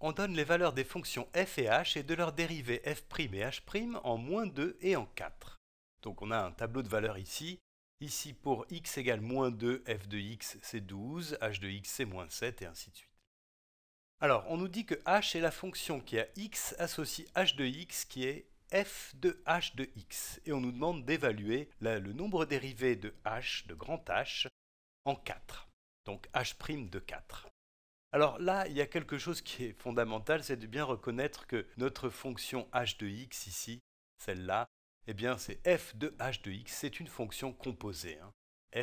On donne les valeurs des fonctions f et h et de leurs dérivés f' et h' en moins 2 et en 4. Donc on a un tableau de valeurs ici. Ici pour x égale moins 2, f de x c'est 12, h de x c'est moins 7 et ainsi de suite. Alors on nous dit que h est la fonction qui a x associe h de x qui est f de h de x et on nous demande d'évaluer le nombre dérivé de h de grand H en 4, donc h' de 4. Alors là, il y a quelque chose qui est fondamental, c'est de bien reconnaître que notre fonction h de x ici, celle-là, eh bien c'est f de h de x, c'est une fonction composée. Hein.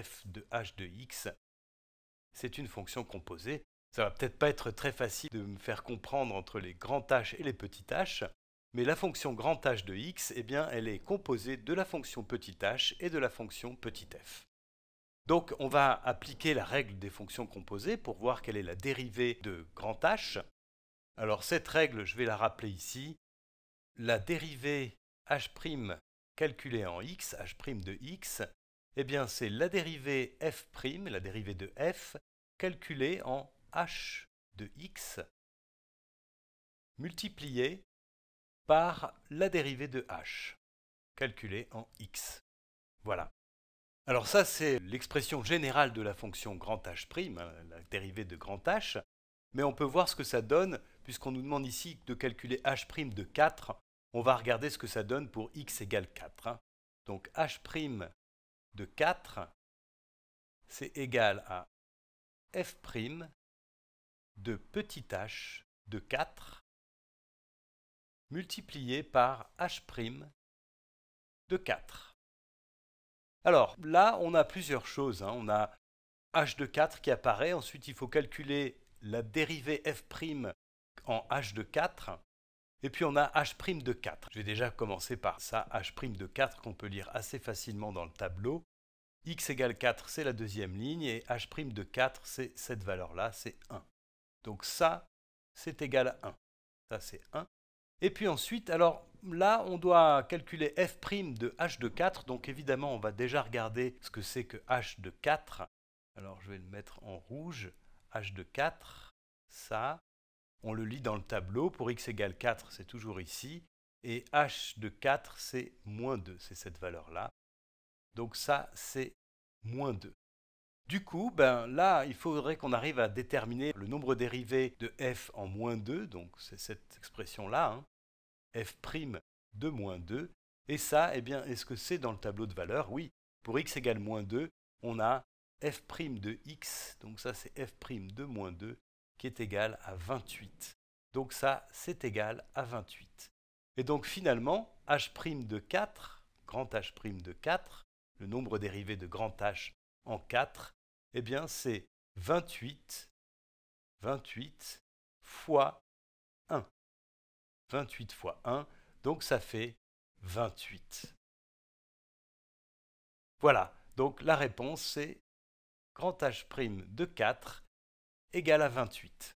f de h de x, c'est une fonction composée. Ça va peut-être pas être très facile de me faire comprendre entre les grands h et les petits h, mais la fonction grand h de x, eh bien elle est composée de la fonction petit h et de la fonction petit f. Donc on va appliquer la règle des fonctions composées pour voir quelle est la dérivée de grand H. Alors cette règle, je vais la rappeler ici. La dérivée h' calculée en x, h' de x, eh bien c'est la dérivée f', la dérivée de f, calculée en h de x, multipliée par la dérivée de h, calculée en x. Voilà. Alors ça, c'est l'expression générale de la fonction grand H', hein, la dérivée de grand H, mais on peut voir ce que ça donne, puisqu'on nous demande ici de calculer H' de 4, on va regarder ce que ça donne pour x égale 4. Hein. Donc H' de 4, c'est égal à F' de petit h de 4 multiplié par H' de 4. Alors là, on a plusieurs choses. Hein. On a h de 4 qui apparaît. Ensuite, il faut calculer la dérivée f' en h de 4. Et puis on a h' de 4. Je vais déjà commencer par ça, h' de 4 qu'on peut lire assez facilement dans le tableau. x égale 4, c'est la deuxième ligne, et h' de 4, c'est cette valeur-là, c'est 1. Donc ça, c'est égal à 1. Ça, c'est 1. Et puis ensuite, alors, là, on doit calculer f' de h de 4. Donc évidemment, on va déjà regarder ce que c'est que h de 4. Alors je vais le mettre en rouge. h de 4, ça. On le lit dans le tableau. Pour x égale 4, c'est toujours ici. Et h de 4, c'est moins 2. C'est cette valeur-là. Donc ça, c'est moins 2. Du coup, ben là, il faudrait qu'on arrive à déterminer le nombre dérivé de f en moins 2, donc c'est cette expression-là. Hein f' de moins 2. Et ça, eh bien, est-ce que c'est dans le tableau de valeur Oui, pour x égale moins 2, on a f' de x, donc ça c'est f' de moins 2, qui est égal à 28. Donc ça, c'est égal à 28. Et donc finalement, h' de 4, grand h' de 4, le nombre dérivé de grand h en 4, eh bien c'est 28, 28 fois 1. 28 fois 1, donc ça fait 28. Voilà, donc la réponse c'est grand H' de 4 égale à 28.